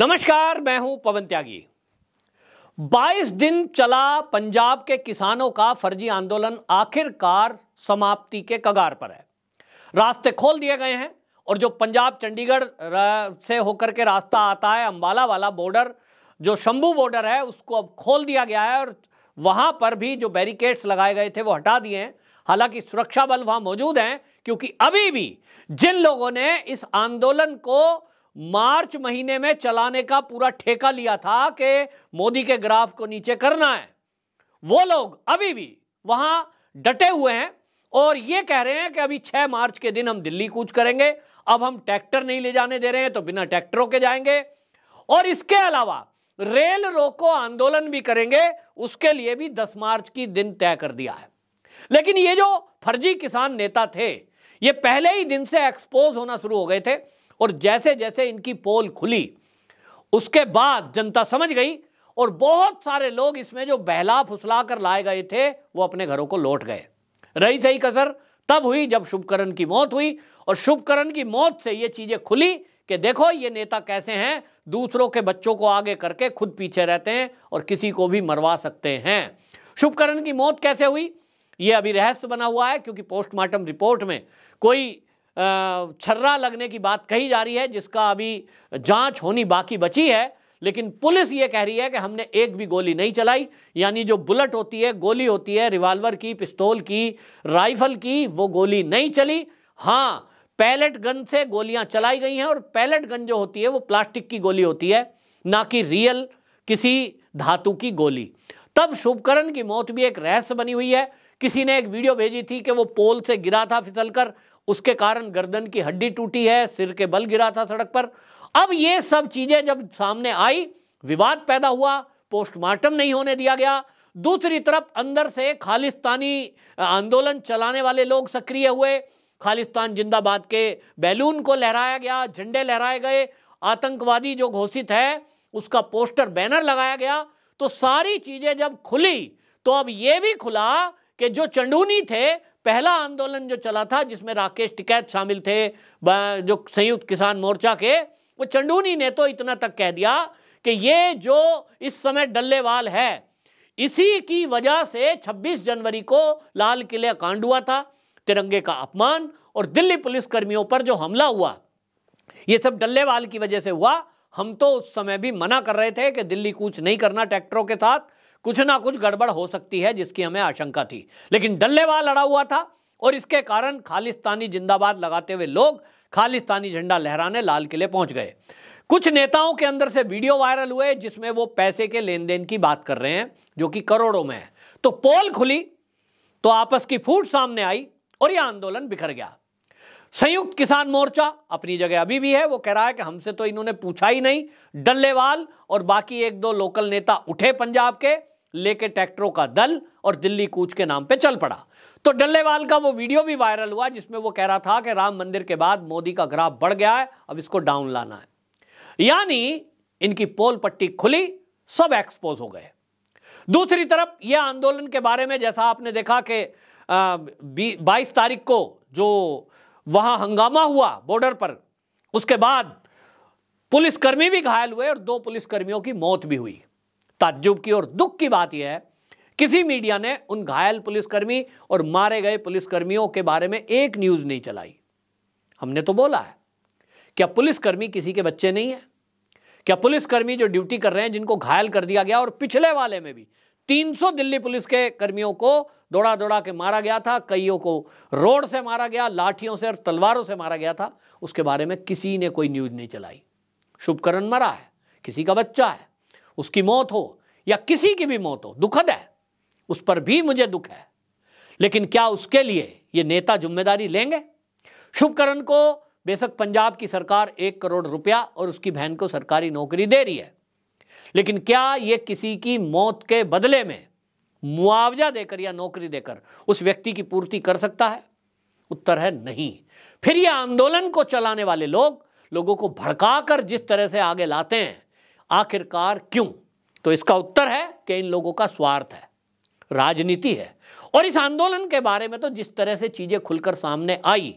नमस्कार मैं हूं पवन त्यागी 22 दिन चला पंजाब के किसानों का फर्जी आंदोलन आखिरकार समाप्ति के कगार पर है रास्ते खोल दिए गए हैं और जो पंजाब चंडीगढ़ से होकर के रास्ता आता है अंबाला वाला बॉर्डर जो शंभू बॉर्डर है उसको अब खोल दिया गया है और वहां पर भी जो बैरिकेड्स लगाए गए थे वो हटा दिए हैं हालांकि सुरक्षा बल वहां मौजूद हैं क्योंकि अभी भी जिन लोगों ने इस आंदोलन को मार्च महीने में चलाने का पूरा ठेका लिया था कि मोदी के ग्राफ को नीचे करना है वो लोग अभी भी वहां डटे हुए हैं और ये कह रहे हैं कि अभी 6 मार्च के दिन हम दिल्ली कूच करेंगे अब हम ट्रैक्टर नहीं ले जाने दे रहे हैं तो बिना ट्रैक्टरों के जाएंगे और इसके अलावा रेल रोको आंदोलन भी करेंगे उसके लिए भी 10 मार्च की दिन तय कर दिया है लेकिन ये जो फर्जी किसान नेता थे ये पहले ही दिन से एक्सपोज होना शुरू हो गए थे और जैसे जैसे इनकी पोल खुली उसके बाद जनता समझ गई और बहुत सारे लोग इसमें जो बहला फुसला कर लाए गए थे वो अपने घरों को लौट गए रही सही कसर तब हुई जब शुभकरण की मौत हुई और शुभकरण की मौत से ये चीज़ें खुली कि देखो ये नेता कैसे हैं दूसरों के बच्चों को आगे करके खुद पीछे रहते हैं और किसी को भी मरवा सकते हैं शुभकरण की मौत कैसे हुई ये अभी रहस्य बना हुआ है क्योंकि पोस्टमार्टम रिपोर्ट में कोई छर्रा लगने की बात कही जा रही है जिसका अभी जांच होनी बाकी बची है लेकिन पुलिस ये कह रही है कि हमने एक भी गोली नहीं चलाई यानी जो बुलेट होती है गोली होती है रिवाल्वर की पिस्तौल की राइफल की वो गोली नहीं चली हाँ पैलेट गन से गोलियां चलाई गई हैं और पैलेट गन जो होती है वो प्लास्टिक की गोली होती है ना कि रियल किसी धातु की गोली तब शुभकरण की मौत भी एक रहस्य बनी हुई है किसी ने एक वीडियो भेजी थी कि वो पोल से गिरा था फिसलकर उसके कारण गर्दन की हड्डी टूटी है सिर के बल गिरा था सड़क पर अब ये सब चीजें जब सामने आई विवाद पैदा हुआ पोस्टमार्टम नहीं होने दिया गया दूसरी तरफ अंदर से खालिस्तानी आंदोलन चलाने वाले लोग सक्रिय हुए खालिस्तान जिंदाबाद के बैलून को लहराया गया झंडे लहराए गए आतंकवादी जो घोषित है उसका पोस्टर बैनर लगाया गया तो सारी चीजें जब खुली तो अब यह भी खुला कि जो चंडूनी थे पहला आंदोलन जो चला था जिसमें राकेश टिकैत शामिल थे जो संयुक्त किसान मोर्चा के वो चंडूनी ने तो इतना तक कह दिया कि ये जो इस समय डल्लेवाल है इसी की वजह से 26 जनवरी को लाल किले कांड हुआ था तिरंगे का अपमान और दिल्ली पुलिस कर्मियों पर जो हमला हुआ ये सब डल्लेवाल की वजह से हुआ हम तो उस समय भी मना कर रहे थे कि दिल्ली कूच नहीं करना ट्रैक्टरों के साथ कुछ ना कुछ गड़बड़ हो सकती है जिसकी हमें आशंका थी लेकिन डल्लेवाल लड़ा हुआ था और इसके कारण खालिस्तानी जिंदाबाद लगाते हुए लोग खालिस्तानी झंडा लहराने लाल किले पहुंच गए कुछ नेताओं के अंदर से वीडियो वायरल हुए जिसमें वो पैसे के लेन देन की बात कर रहे हैं जो कि करोड़ों में है तो पोल खुली तो आपस की फूट सामने आई और यह आंदोलन बिखर गया संयुक्त किसान मोर्चा अपनी जगह अभी भी है वो कह रहा है कि हमसे तो इन्होंने पूछा ही नहीं डल्लेवाल और बाकी एक दो लोकल नेता उठे पंजाब के लेके ट्रैक्टरों का दल और दिल्ली कूच के नाम पे चल पड़ा तो डल्लेवाल का वो वीडियो भी वायरल हुआ जिसमें वो कह रहा था कि राम मंदिर के बाद मोदी का ग्राफ बढ़ गया है अब इसको डाउन लाना है यानी इनकी पोल पट्टी खुली सब एक्सपोज हो गए दूसरी तरफ यह आंदोलन के बारे में जैसा आपने देखा कि बाईस तारीख को जो वहां हंगामा हुआ बॉर्डर पर उसके बाद पुलिसकर्मी भी घायल हुए और दो पुलिसकर्मियों की मौत भी हुई ताज्जुब की और दुख की बात यह है किसी मीडिया ने उन घायल पुलिसकर्मी और मारे गए पुलिसकर्मियों के बारे में एक न्यूज़ नहीं चलाई हमने तो बोला है क्या पुलिसकर्मी किसी के बच्चे नहीं है क्या पुलिसकर्मी जो ड्यूटी कर रहे हैं जिनको घायल कर दिया गया और पिछले वाले में भी 300 दिल्ली पुलिस के कर्मियों को दौड़ा दौड़ा के मारा गया था कईयों को रोड से मारा गया लाठियों से और तलवारों से मारा गया था उसके बारे में किसी ने कोई न्यूज नहीं चलाई शुभकरण मरा है किसी का बच्चा है उसकी मौत हो या किसी की भी मौत हो दुखद है उस पर भी मुझे दुख है लेकिन क्या उसके लिए ये नेता जिम्मेदारी लेंगे शुभकरण को बेशक पंजाब की सरकार एक करोड़ रुपया और उसकी बहन को सरकारी नौकरी दे रही है लेकिन क्या ये किसी की मौत के बदले में मुआवजा देकर या नौकरी देकर उस व्यक्ति की पूर्ति कर सकता है उत्तर है नहीं फिर यह आंदोलन को चलाने वाले लोग लोगों को भड़काकर जिस तरह से आगे लाते हैं आखिरकार क्यों तो इसका उत्तर है कि इन लोगों का स्वार्थ है राजनीति है और इस आंदोलन के बारे में तो जिस तरह से चीज़ें खुलकर सामने आई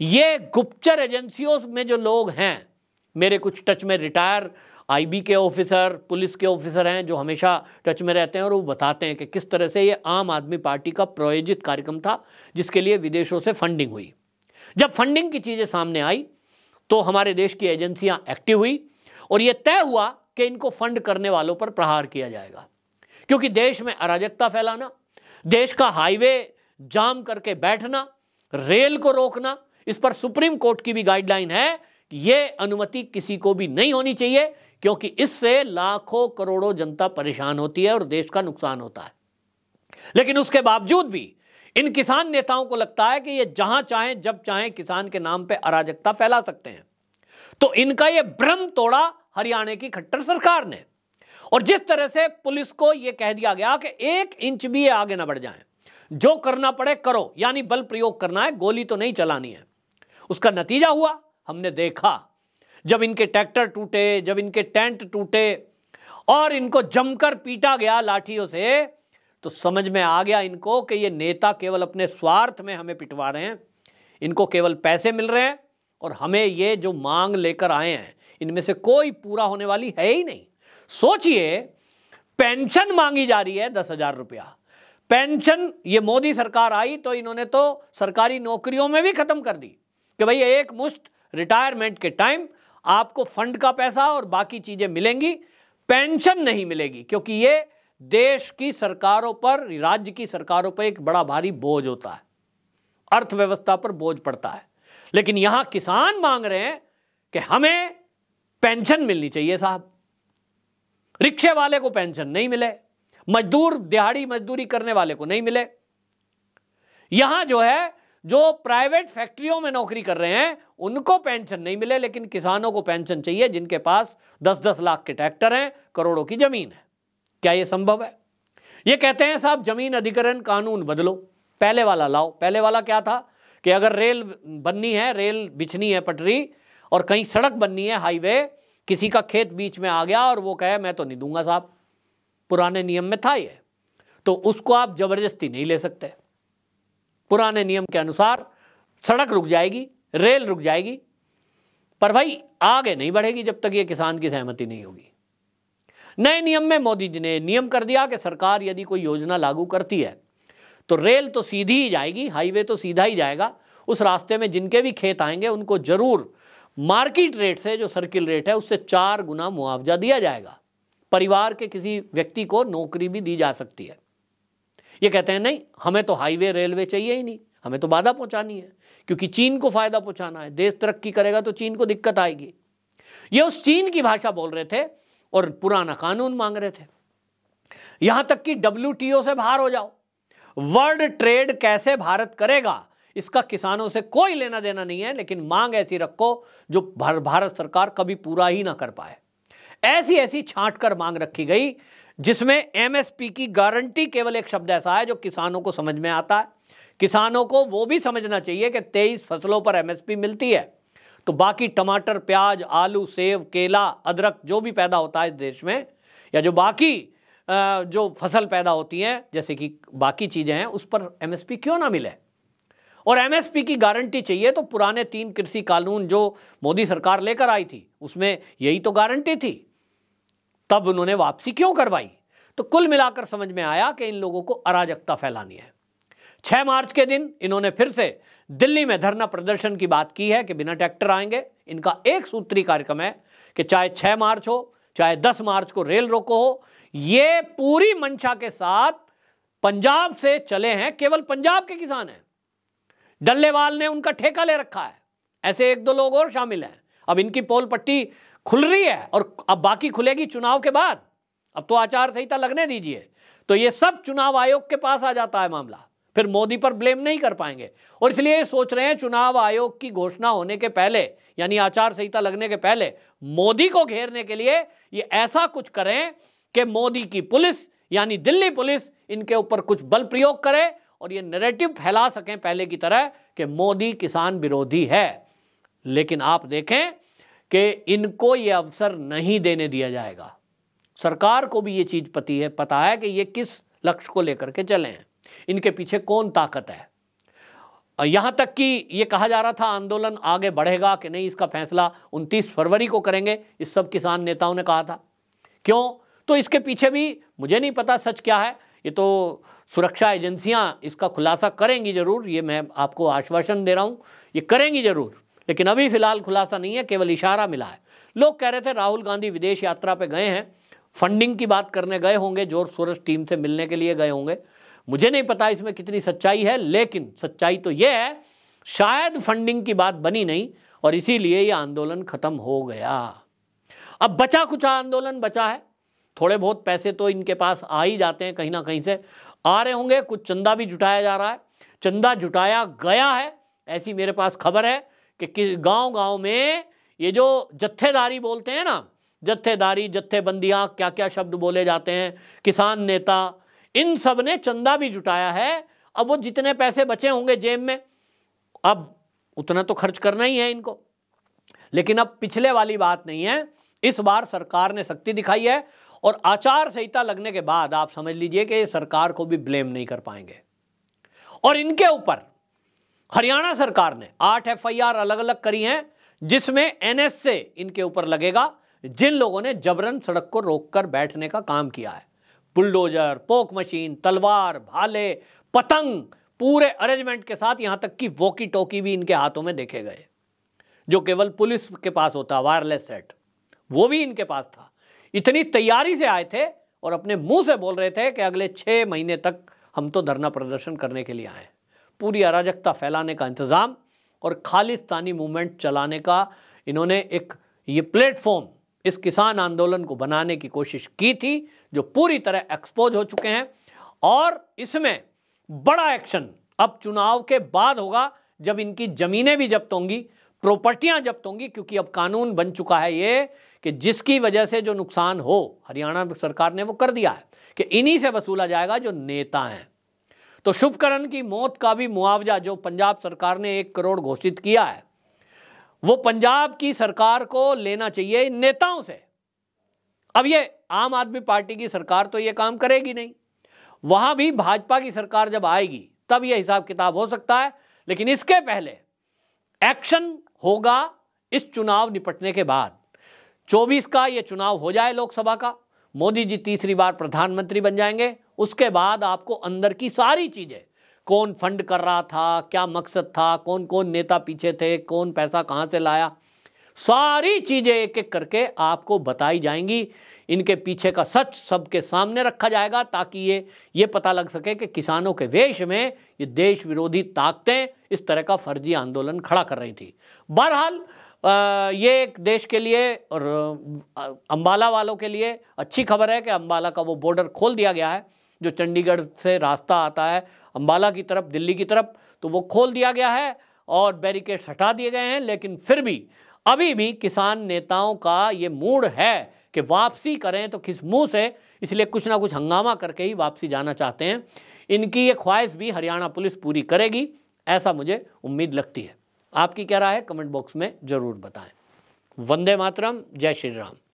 ये गुप्तचर एजेंसियों में जो लोग हैं मेरे कुछ टच में रिटायर आईबी के ऑफिसर पुलिस के ऑफिसर हैं जो हमेशा टच में रहते हैं और वो बताते हैं कि किस तरह से ये आम आदमी पार्टी का प्रायोजित कार्यक्रम था जिसके लिए विदेशों से फंडिंग हुई जब फंडिंग की चीज़ें सामने आई तो हमारे देश की एजेंसियां एक्टिव हुई और ये तय हुआ कि इनको फंड करने वालों पर प्रहार किया जाएगा क्योंकि देश में अराजकता फैलाना देश का हाईवे जाम करके बैठना रेल को रोकना इस पर सुप्रीम कोर्ट की भी गाइडलाइन है कि अनुमति किसी को भी नहीं होनी चाहिए क्योंकि इससे लाखों करोड़ों जनता परेशान होती है और देश का नुकसान होता है लेकिन उसके बावजूद भी इन किसान नेताओं को लगता है कि ये जहां चाहें जब चाहें किसान के नाम पे अराजकता फैला सकते हैं तो इनका ये भ्रम तोड़ा हरियाणा की खट्टर सरकार ने और जिस तरह से पुलिस को यह कह दिया गया कि एक इंच भी आगे ना बढ़ जाए जो करना पड़े करो यानी बल प्रयोग करना है गोली तो नहीं चलानी है उसका नतीजा हुआ हमने देखा जब इनके ट्रैक्टर टूटे जब इनके टेंट टूटे और इनको जमकर पीटा गया लाठियों से तो समझ में आ गया इनको कि ये नेता केवल अपने स्वार्थ में हमें पिटवा रहे हैं इनको केवल पैसे मिल रहे हैं और हमें ये जो मांग लेकर आए हैं इनमें से कोई पूरा होने वाली है ही नहीं सोचिए पेंशन मांगी जा रही है दस हजार रुपया पेंशन ये मोदी सरकार आई तो इन्होंने तो सरकारी नौकरियों में भी खत्म कर दी कि भाई एक मुश्त रिटायरमेंट के टाइम आपको फंड का पैसा और बाकी चीजें मिलेंगी पेंशन नहीं मिलेगी क्योंकि ये देश की सरकारों पर राज्य की सरकारों पर एक बड़ा भारी बोझ होता है अर्थव्यवस्था पर बोझ पड़ता है लेकिन यहां किसान मांग रहे हैं कि हमें पेंशन मिलनी चाहिए साहब रिक्शे वाले को पेंशन नहीं मिले मजदूर दिहाड़ी मजदूरी करने वाले को नहीं मिले यहां जो है जो प्राइवेट फैक्ट्रियों में नौकरी कर रहे हैं उनको पेंशन नहीं मिले लेकिन किसानों को पेंशन चाहिए जिनके पास दस दस लाख के ट्रैक्टर हैं करोड़ों की जमीन है क्या यह संभव है यह कहते हैं साहब जमीन अधिकरण कानून बदलो पहले वाला लाओ पहले वाला क्या था कि अगर रेल बननी है रेल बिछनी है पटरी और कहीं सड़क बननी है हाईवे किसी का खेत बीच में आ गया और वो कहे मैं तो नहीं दूंगा साहब पुराने नियम में था ये तो उसको आप जबरदस्ती नहीं ले सकते पुराने नियम के अनुसार सड़क रुक जाएगी रेल रुक जाएगी पर भाई आगे नहीं बढ़ेगी जब तक ये किसान की सहमति नहीं होगी नए नियम में मोदी जी ने नियम कर दिया कि सरकार यदि कोई योजना लागू करती है तो रेल तो सीधी ही जाएगी हाईवे तो सीधा ही जाएगा उस रास्ते में जिनके भी खेत आएंगे उनको जरूर मार्केट रेट से जो सर्किल रेट है उससे चार गुना मुआवजा दिया जाएगा परिवार के किसी व्यक्ति को नौकरी भी दी जा सकती है ये कहते हैं नहीं हमें तो हाईवे रेलवे चाहिए ही नहीं हमें तो बाधा पहुंचानी है क्योंकि चीन को फायदा पहुंचाना है देश तरक्की करेगा तो चीन को दिक्कत आएगी ये उस चीन की भाषा बोल रहे थे और पुराना कानून मांग रहे थे यहां तक कि डब्ल्यू से बाहर हो जाओ वर्ल्ड ट्रेड कैसे भारत करेगा इसका किसानों से कोई लेना देना नहीं है लेकिन मांग ऐसी रखो जो भारत सरकार कभी पूरा ही ना कर पाए ऐसी ऐसी छांट कर मांग रखी गई जिसमें एमएसपी की गारंटी केवल एक शब्द ऐसा है जो किसानों को समझ में आता है किसानों को वो भी समझना चाहिए कि तेईस फसलों पर एमएसपी मिलती है तो बाकी टमाटर प्याज आलू सेब केला अदरक जो भी पैदा होता है इस देश में या जो बाकी जो फसल पैदा होती हैं जैसे कि बाकी चीज़ें हैं उस पर एमएसपी क्यों ना मिले और एमएसपी की गारंटी चाहिए तो पुराने तीन कृषि कानून जो मोदी सरकार लेकर आई थी उसमें यही तो गारंटी थी तब उन्होंने वापसी क्यों करवाई तो कुल मिलाकर समझ में आया कि इन लोगों को अराजकता फैलानी है 6 मार्च के दिन इन्होंने फिर से दिल्ली में धरना प्रदर्शन की बात की है कि बिना ट्रैक्टर आएंगे इनका एक सूत्री कार्यक्रम है कि चाहे 6 मार्च हो चाहे 10 मार्च को रेल रोको हो ये पूरी मंशा के साथ पंजाब से चले हैं केवल पंजाब के किसान हैं डल्लेवाल ने उनका ठेका ले रखा है ऐसे एक दो लोग और शामिल हैं अब इनकी पोल पट्टी खुल रही है और अब बाकी खुलेगी चुनाव के बाद अब तो आचार संहिता लगने दीजिए तो ये सब चुनाव आयोग के पास आ जाता है मामला फिर मोदी पर ब्लेम नहीं कर पाएंगे और इसलिए सोच रहे हैं चुनाव आयोग की घोषणा होने के पहले यानी आचार संहिता लगने के पहले मोदी को घेरने के लिए ये ऐसा कुछ करें कि मोदी की पुलिस यानी दिल्ली पुलिस इनके ऊपर कुछ बल प्रयोग करे और ये नैरेटिव फैला सकें पहले की तरह कि मोदी किसान विरोधी है लेकिन आप देखें कि इनको ये अवसर नहीं देने दिया जाएगा सरकार को भी ये चीज़ पती है पता है कि ये किस लक्ष्य को लेकर के चले हैं इनके पीछे कौन ताकत है यहां तक कि ये कहा जा रहा था आंदोलन आगे बढ़ेगा कि नहीं इसका फैसला 29 फरवरी को करेंगे इस सब किसान नेताओं ने कहा था क्यों तो इसके पीछे भी मुझे नहीं पता सच क्या है ये तो सुरक्षा एजेंसियां इसका खुलासा करेंगी ज़रूर ये मैं आपको आश्वासन दे रहा हूँ ये करेंगी ज़रूर लेकिन अभी फ़िलहाल खुलासा नहीं है केवल इशारा मिला है लोग कह रहे थे राहुल गांधी विदेश यात्रा पे गए हैं फंडिंग की बात करने गए होंगे जोर शोर टीम से मिलने के लिए गए होंगे मुझे नहीं पता इसमें कितनी सच्चाई है लेकिन सच्चाई तो ये है शायद फंडिंग की बात बनी नहीं और इसीलिए यह आंदोलन ख़त्म हो गया अब बचा कुछ आंदोलन बचा है थोड़े बहुत पैसे तो इनके पास आ ही जाते हैं कहीं ना कहीं से आ रहे होंगे कुछ चंदा भी जुटाया जा रहा है चंदा जुटाया गया है ऐसी मेरे पास खबर है कि, किस गांव गांव में ये जो जत्थेदारी बोलते हैं ना जत्थेदारी जत्थेबंदियाँ क्या क्या शब्द बोले जाते हैं किसान नेता इन सब ने चंदा भी जुटाया है अब वो जितने पैसे बचे होंगे जेब में अब उतना तो खर्च करना ही है इनको लेकिन अब पिछले वाली बात नहीं है इस बार सरकार ने शक्ति दिखाई है और आचार संहिता लगने के बाद आप समझ लीजिए कि सरकार को भी ब्लेम नहीं कर पाएंगे और इनके ऊपर हरियाणा सरकार ने आठ एफआईआर अलग अलग करी हैं जिसमें एनएस से इनके ऊपर लगेगा जिन लोगों ने जबरन सड़क को रोककर बैठने का काम किया है बुलडोजर पोक मशीन तलवार भाले पतंग पूरे अरेंजमेंट के साथ यहां तक कि वोकी टोकी भी इनके हाथों में देखे गए जो केवल पुलिस के पास होता वायरलेस सेट वो भी इनके पास था इतनी तैयारी से आए थे और अपने मुंह से बोल रहे थे कि अगले छः महीने तक हम तो धरना प्रदर्शन करने के लिए आए पूरी अराजकता फैलाने का इंतज़ाम और खालिस्तानी मूवमेंट चलाने का इन्होंने एक ये प्लेटफॉर्म इस किसान आंदोलन को बनाने की कोशिश की थी जो पूरी तरह एक्सपोज हो चुके हैं और इसमें बड़ा एक्शन अब चुनाव के बाद होगा जब इनकी ज़मीनें भी जब्त होंगी प्रॉपर्टियां जब्त होंगी क्योंकि अब कानून बन चुका है ये कि जिसकी वजह से जो नुकसान हो हरियाणा सरकार ने वो कर दिया है कि इन्हीं से वसूला जाएगा जो नेता हैं तो शुभकरण की मौत का भी मुआवजा जो पंजाब सरकार ने एक करोड़ घोषित किया है वो पंजाब की सरकार को लेना चाहिए नेताओं से अब ये आम आदमी पार्टी की सरकार तो ये काम करेगी नहीं वहां भी भाजपा की सरकार जब आएगी तब ये हिसाब किताब हो सकता है लेकिन इसके पहले एक्शन होगा इस चुनाव निपटने के बाद 24 का ये चुनाव हो जाए लोकसभा का मोदी जी तीसरी बार प्रधानमंत्री बन जाएंगे उसके बाद आपको अंदर की सारी चीज़ें कौन फंड कर रहा था क्या मकसद था कौन कौन नेता पीछे थे कौन पैसा कहाँ से लाया सारी चीज़ें एक एक करके आपको बताई जाएंगी इनके पीछे का सच सबके सामने रखा जाएगा ताकि ये ये पता लग सके कि किसानों के वेश में ये देश विरोधी ताकतें इस तरह का फर्जी आंदोलन खड़ा कर रही थी बहरहाल ये एक देश के लिए और अम्बाला वालों के लिए अच्छी खबर है कि अम्बाला का वो बॉर्डर खोल दिया गया है जो चंडीगढ़ से रास्ता आता है अम्बाला की तरफ दिल्ली की तरफ तो वो खोल दिया गया है और बैरिकेड्स हटा दिए गए हैं लेकिन फिर भी अभी भी किसान नेताओं का ये मूड है कि वापसी करें तो किस मुंह से इसलिए कुछ ना कुछ हंगामा करके ही वापसी जाना चाहते हैं इनकी ये ख्वाहिश भी हरियाणा पुलिस पूरी करेगी ऐसा मुझे उम्मीद लगती है आपकी क्या राय है कमेंट बॉक्स में ज़रूर बताएं वंदे मातरम जय श्री राम